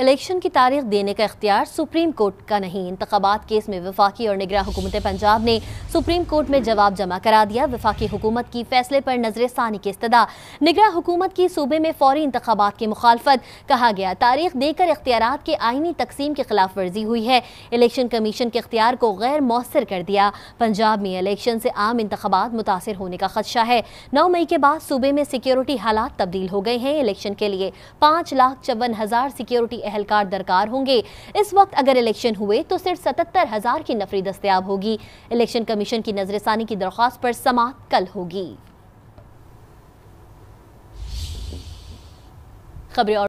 election की तारीख देने का इख्तियार सुप्रीम कोर्ट का नहीं इंतबात केस में विफाकी और निगरा हुकूमत पंजाब ने सुप्रीम कोर्ट में जवाब जमा करा दिया विफाकी हुकूमत की फैसले पर नजर सानी की इस्तः निगरा हुकूमत की सूबे में फौरी इंतबात की मुखालफत कहा गया तारीख देकर इख्तियार के आइनी तकसीम की खिलाफ वर्जी हुई है इलेक्शन कमीशन के इख्तियार को गैर मौसर कर दिया पंजाब में इलेक्शन से आम इंतबात मुतासर होने का खदशा है नौ मई के बाद सूबे में सिक्योरिटी हालात तब्दील हो गए हैं इलेक्शन के लिए पाँच लाख चौवन हज़ार सिक्योरिटी एहलकार दरकार होंगे इस वक्त अगर इलेक्शन हुए तो सिर्फ सतहत्तर हजार की नफरी दस्तियाब होगी इलेक्शन कमीशन की नजरसानी की दरख्वास्त पर समाप्त कल होगी खबरें